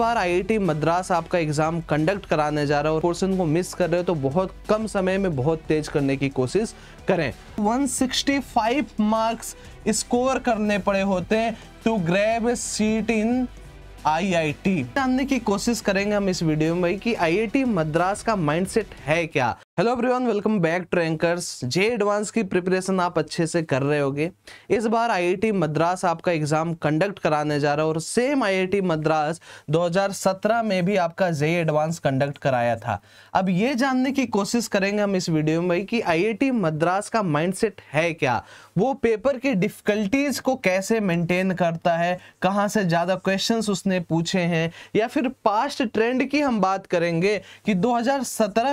बार IIT Madras आपका exam conduct कराने जा रहा है और क्वेश्चन को मिस कर रहे हो तो बहुत कम समय में बहुत तेज करने की कोशिश करें 165 मार्क्स स्कोर करने पड़े होते हैं to grab seat in IIT जानने की कोशिश करेंगे हम इस वीडियो में भाई कि आईआईटी मद्रास का माइंडसेट है क्या hello everyone welcome back to anchors JEE advance की प्रिपरेशन आप अच्छे से कर रहे होगे इस बार आईआईटी मद्रास आपका एग्जाम कंडक्ट कराने जा रहा है और सेम आईआईटी मद्रास 2017 में भी आपका जे एडवांस कंडक्ट कराया था अब ये जानने की कोशिश करेंगे हम इस वीडियो में कि आईआईटी मद्रास का माइंडसेट है क्या वो पेपर की डिफिकल्टीज को कैसे मेंटेन करता है कहाँ से ज़्यादा क्वेश्चन उसने पूछे हैं या फिर पास्ट ट्रेंड की हम बात करेंगे कि दो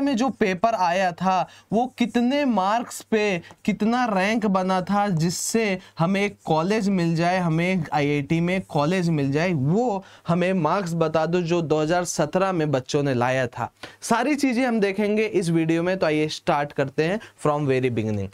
में जो पेपर आया आया था वो कितने मार्क्स पे कितना रैंक बना था जिससे हमें एक कॉलेज मिल जाए हमें आईआईटी में कॉलेज मिल जाए वो हमें मार्क्स बता दो जो 2017 में बच्चों ने लाया था सारी चीज़ें हम देखेंगे इस वीडियो में तो आइए स्टार्ट करते हैं फ्रॉम वेरी बिगनिंग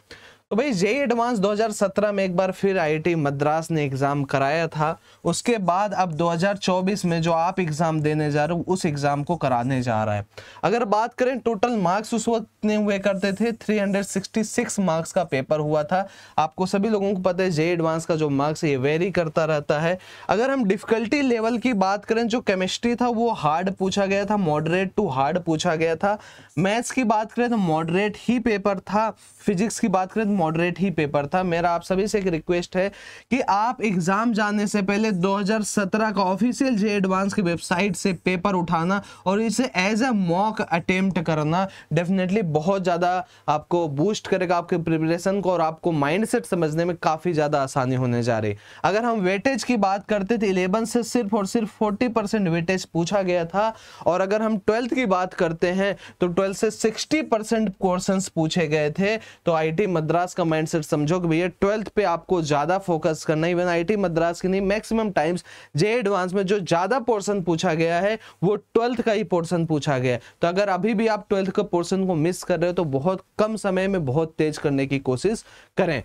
तो भाई जे एडवांस 2017 में एक बार फिर आईआईटी मद्रास ने एग्ज़ाम कराया था उसके बाद अब 2024 में जो आप एग्ज़ाम देने जा रहे हो उस एग्ज़ाम को कराने जा रहा है अगर बात करें टोटल मार्क्स उस वक्त ने हुए करते थे 366 मार्क्स का पेपर हुआ था आपको सभी लोगों को पता है जे एडवांस का जो मार्क्स है ये वेरी करता रहता है अगर हम डिफ़िकल्टी लेवल की बात करें जो केमिस्ट्री था वो हार्ड पूछा गया था मॉडरेट टू हार्ड पूछा गया था मैथ्स की बात करें तो मॉडरेट ही पेपर था फिजिक्स की बात करें तो मॉडरेट ही पेपर था मेरा आप सभी से एक रिक्वेस्ट है कि आप एग्जाम जाने से पहले 2017 का ऑफिशियल जे एडवांस की वेबसाइट से पेपर उठाना और इसे एज अ मॉक अटेम्प्ट करना डेफिनेटली बहुत ज़्यादा आपको बूस्ट करेगा आपके प्रिपरेशन को और आपको माइंड समझने में काफ़ी ज़्यादा आसानी होने जा रही अगर हम वेटेज की बात करते थे इलेवन से सिर्फ और सिर्फ फोर्टी परसेंट वेटेज पूछा गया था और अगर हम ट्वेल्थ की बात करते हैं तो ट्वेल्थ से सिक्सटी परसेंट क्वेश्चन पूछे गए थे तो आई मद्रास मद्रास का माइंडसेट समझो कि भैया ट्वेल्थ पे आपको ज्यादा फोकस करना इवन आईटी मद्रास की नहीं मैक्सिमम टाइम्स जे एडवांस में जो ज्यादा पोर्सन पूछा गया है वो ट्वेल्थ का ही पोर्सन पूछा गया है तो अगर अभी भी आप ट्वेल्थ का पोर्सन को मिस कर रहे हो तो बहुत कम समय में बहुत तेज करने की कोशिश करें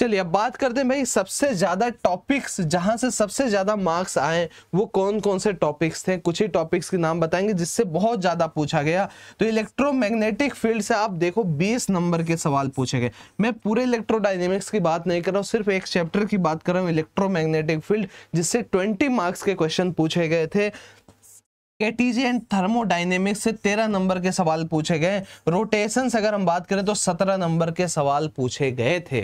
चलिए अब बात करते हैं भाई सबसे ज्यादा टॉपिक्स जहां से सबसे ज्यादा मार्क्स आए वो कौन कौन से टॉपिक्स थे कुछ ही टॉपिक्स के नाम बताएंगे जिससे बहुत ज्यादा पूछा गया तो इलेक्ट्रोमैग्नेटिक फील्ड से आप देखो 20 नंबर के सवाल पूछे गए मैं पूरे इलेक्ट्रोडाइनेमिक्स की बात नहीं कर रहा हूँ सिर्फ एक चैप्टर की बात कर रहा हूँ इलेक्ट्रोमैग्नेटिक फील्ड जिससे ट्वेंटी मार्क्स के क्वेश्चन पूछे गए थे एंड थर्मोडाइनेमिक्स से तेरह नंबर के सवाल पूछे गए रोटेशन अगर हम बात करें तो सत्रह नंबर के सवाल पूछे गए थे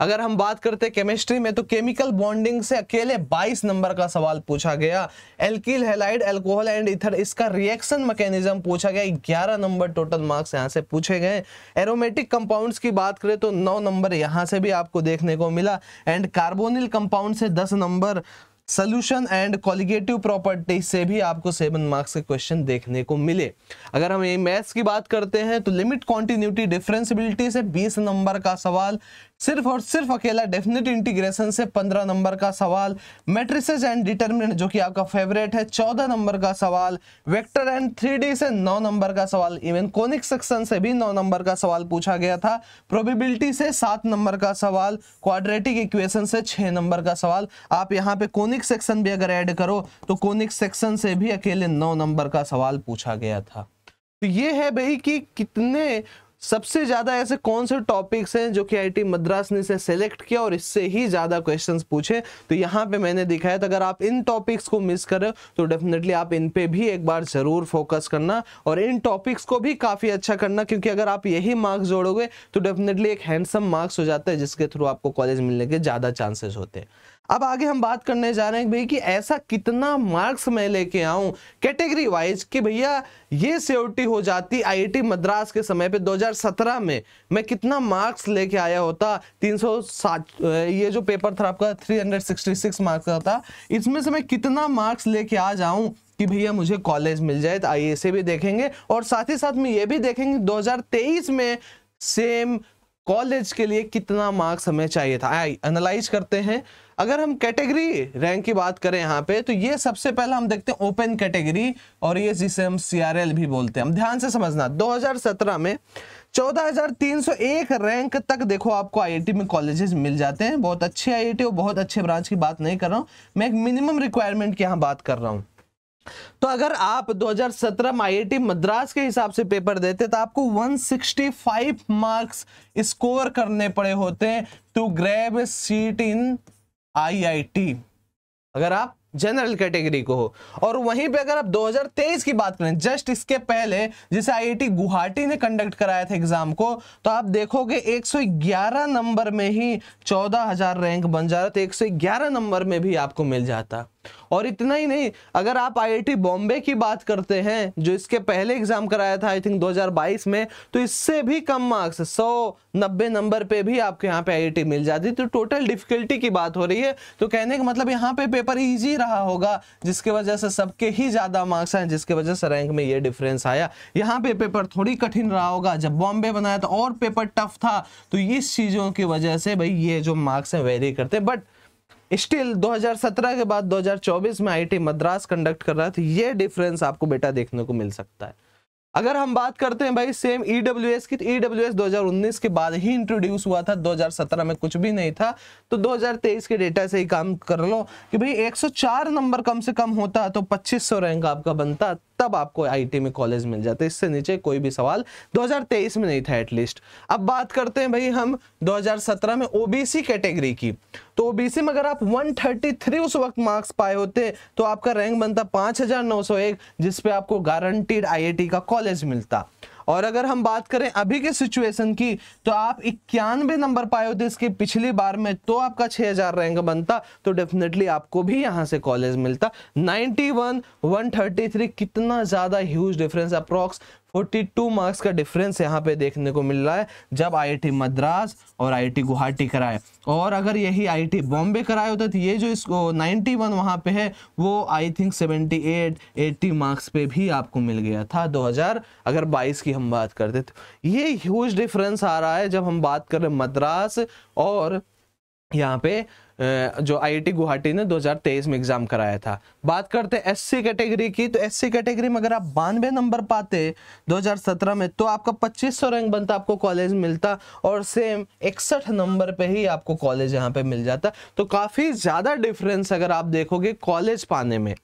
अगर हम बात करते केमिस्ट्री में तो केमिकल बॉन्डिंग से अकेले 22 नंबर का सवाल पूछा गया alkyl halide alcohol and ether इसका रिएक्शन मैकेनिज्म पूछा गया 11 नंबर टोटल मार्क्स यहां से पूछे गए एरोमेटिक कंपाउंड्स की बात करें तो 9 नंबर यहां से भी आपको देखने को मिला एंड कार्बोनिल कंपाउंड से 10 number solution and colligative property से भी आपको सेवन मार्क्स के क्वेश्चन देखने को मिले अगर हम मैथ्स की बात करते हैं तो लिमिट कॉन्टिन्यूटी डिफरेंसिबिलिटी से बीस नंबर का सवाल सिर्फ और सिर्फ अकेला डेफिनेट इंटीग्रेशन से पंद्रह नंबर का सवाल मेट्रिसेस एंड डिटर्मिनेंट जो कि आपका फेवरेट है चौदह नंबर का सवाल वेक्टर एंड थ्री से नौ नंबर का सवाल इवन कॉनिक सेक्शन से भी नौ नंबर का सवाल पूछा गया था प्रोबेबिलिटी से सात नंबर का सवाल क्वाड्रेटिक इक्वेशन से छः नंबर का सवाल आप यहाँ पे कॉनिक सेक्शन भी अगर ऐड करो तो कॉनिक सेक्शन से भी अकेले नौ नंबर का सवाल पूछा गया था तो ये है भाई कि कितने सबसे ज्यादा ऐसे कौन से टॉपिक्स हैं जो कि आईटी मद्रास ने इसे सेलेक्ट किया और इससे ही ज्यादा क्वेश्चंस पूछे तो यहाँ पे मैंने दिखाया तो अगर आप इन टॉपिक्स को मिस करें तो डेफिनेटली आप इन पे भी एक बार जरूर फोकस करना और इन टॉपिक्स को भी काफी अच्छा करना क्योंकि अगर आप यही मार्क्स जोड़ोगे तो डेफिनेटली एक हैंडसम मार्क्स हो जाता है जिसके थ्रू आपको कॉलेज मिलने के ज्यादा चांसेस होते हैं अब आगे हम बात करने जा रहे हैं भाई कि ऐसा कितना मार्क्स मैं लेके आऊं कैटेगरी वाइज कि भैया ये सियोरिटी हो जाती आईआईटी मद्रास के समय पे 2017 में मैं कितना मार्क्स लेके आया होता 307 ये जो पेपर था आपका 366 मार्क्स का था इसमें से मैं कितना मार्क्स लेके आ जाऊं कि भैया मुझे कॉलेज मिल जाए तो आई इसे भी देखेंगे और साथ ही साथ में ये भी देखेंगे दो में सेम कॉलेज के लिए कितना मार्क्स हमें चाहिए था एनालाइज करते हैं अगर हम कैटेगरी रैंक की बात करें यहाँ पे तो ये सबसे पहला हम देखते हैं ओपन कैटेगरी और ये जिसे हम सीआरएल भी बोलते हैं हम ध्यान से समझना 2017 में 14,301 रैंक तक देखो आपको आईआईटी में कॉलेजेस मिल जाते हैं बहुत अच्छे आईआईटी और बहुत अच्छे ब्रांच की बात नहीं कर रहा हूँ मैं एक मिनिमम रिक्वायरमेंट की यहाँ बात कर रहा हूँ तो अगर आप 2017 में सत्रह मद्रास के हिसाब से पेपर देते तो आपको 165 मार्क्स स्कोर करने पड़े होते to grab seat in IIT अगर आप जनरल कैटेगरी को हो और वहीं पे अगर आप 2023 की बात करें जस्ट इसके पहले जिसे आईआईटी गुवाहाटी ने कंडक्ट कराया था एग्जाम को तो आप देखोगे 111 नंबर में ही 14000 रैंक बन जा रहा था 111 नंबर में भी आपको मिल जाता और इतना ही नहीं अगर आप आईआईटी बॉम्बे की बात करते हैं जो इसके पहले एग्जाम कराया था आई थिंक 2022 में तो इससे भी कम मार्क्स नब्बे नंबर पे भी आपके यहाँ पे आईआईटी मिल जाती तो टोटल डिफिकल्टी की बात हो रही है तो कहने का मतलब यहाँ पे पेपर ईजी रहा होगा जिसके वजह से सबके ही ज़्यादा मार्क्स आए जिसके वजह से रैंक में ये डिफरेंस आया यहाँ पे पेपर थोड़ी कठिन रहा होगा जब बॉम्बे बनाया था तो और पेपर टफ था तो इस चीज़ों की वजह से भाई ये जो मार्क्स हैं वेरी करते बट स्टिल 2017 के बाद 2024 में आईटी मद्रास कंडक्ट कर रहा है तो ये डिफरेंस आपको बेटा देखने को मिल सकता है अगर हम बात करते हैं भाई सेम एस e की ईडब्ल्यू एस 2019 के बाद ही इंट्रोड्यूस हुआ था 2017 में कुछ भी नहीं था तो 2023 के डेटा से ही काम कर लो कि भाई 104 नंबर कम से कम होता तो 2500 रैंक आपका बनता तब आपको आईटी में कॉलेज मिल जाते इससे नीचे कोई भी सवाल 2023 में नहीं था एटलीस्ट अब बात करते हैं भाई हम 2017 में ओबीसी कैटेगरी की तो ओबीसी में अगर आप 133 उस वक्त मार्क्स पाए होते तो आपका रैंक बनता 5901 जिस पे आपको गारंटीड आईआईटी का कॉलेज मिलता और अगर हम बात करें अभी के सिचुएशन की तो आप इक्यानवे नंबर पाए होते इसके पिछली बार में तो आपका 6000 रैंक बनता तो डेफिनेटली आपको भी यहाँ से कॉलेज मिलता 91 133 कितना ज़्यादा ह्यूज डिफरेंस अप्रॉक्स 42 मार्क्स का डिफरेंस यहाँ पे देखने को मिल रहा है जब आईआईटी मद्रास और आईआईटी गुवाहाटी कराए और अगर यही आईआईटी बॉम्बे कराए होते तो ये जो इसको 91 वन वहाँ पे है वो आई थिंक 78 80 मार्क्स पे भी आपको मिल गया था 2000 अगर 22 की हम बात करते तो ये ह्यूज डिफरेंस आ रहा है जब हम बात करें मद्रास और यहाँ पे जो आईआईटी गुवाहाटी ने 2023 में एग्जाम कराया था बात करते हैं एससी कैटेगरी की तो एससी कैटेगरी में अगर आप बानवे नंबर पाते 2017 में तो आपका 2500 रैंक बनता आपको कॉलेज मिलता और सेम इकसठ नंबर पे ही आपको कॉलेज यहाँ पे मिल जाता तो काफ़ी ज़्यादा डिफरेंस अगर आप देखोगे कॉलेज पाने में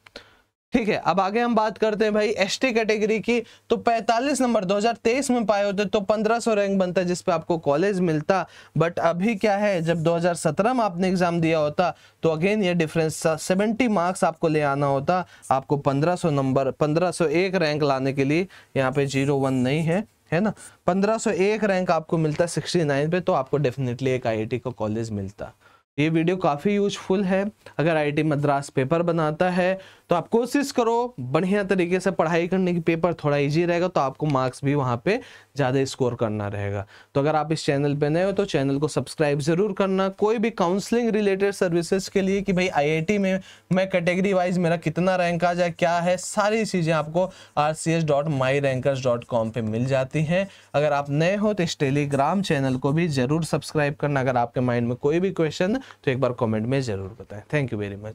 ठीक है अब आगे हम बात करते हैं भाई एसटी कैटेगरी की तो 45 नंबर 2023 में पाए होते तो 1500 रैंक बनता जिसपे आपको कॉलेज मिलता बट अभी क्या है जब 2017 में आपने एग्जाम दिया होता तो अगेन ये डिफरेंस था 70 मार्क्स आपको ले आना होता आपको 1500 नंबर 1501 रैंक लाने के लिए यहाँ पे जीरो वन नहीं है है ना 1501 रैंक आपको मिलता सिक्सटी पे तो आपको डेफिनेटली एक आई का कॉलेज मिलता ये वीडियो काफ़ी यूजफुल है अगर आई मद्रास पेपर बनाता है तो आप कोशिश करो बढ़िया तरीके से पढ़ाई करने की पेपर थोड़ा इजी रहेगा तो आपको मार्क्स भी वहाँ पे ज़्यादा स्कोर करना रहेगा तो अगर आप इस चैनल पे नए हो तो चैनल को सब्सक्राइब ज़रूर करना कोई भी काउंसलिंग रिलेटेड सर्विसेज के लिए कि भाई आई में मैं कैटेगरी वाइज मेरा कितना रैंक आ जाए क्या है सारी चीज़ें आपको R C S dot my rankers dot com पर मिल जाती हैं अगर आप नए हो तो इस टेलीग्राम चैनल को भी ज़रूर सब्सक्राइब करना अगर आपके माइंड में कोई भी क्वेश्चन तो एक बार कॉमेंट में ज़रूर बताएं थैंक यू वेरी मच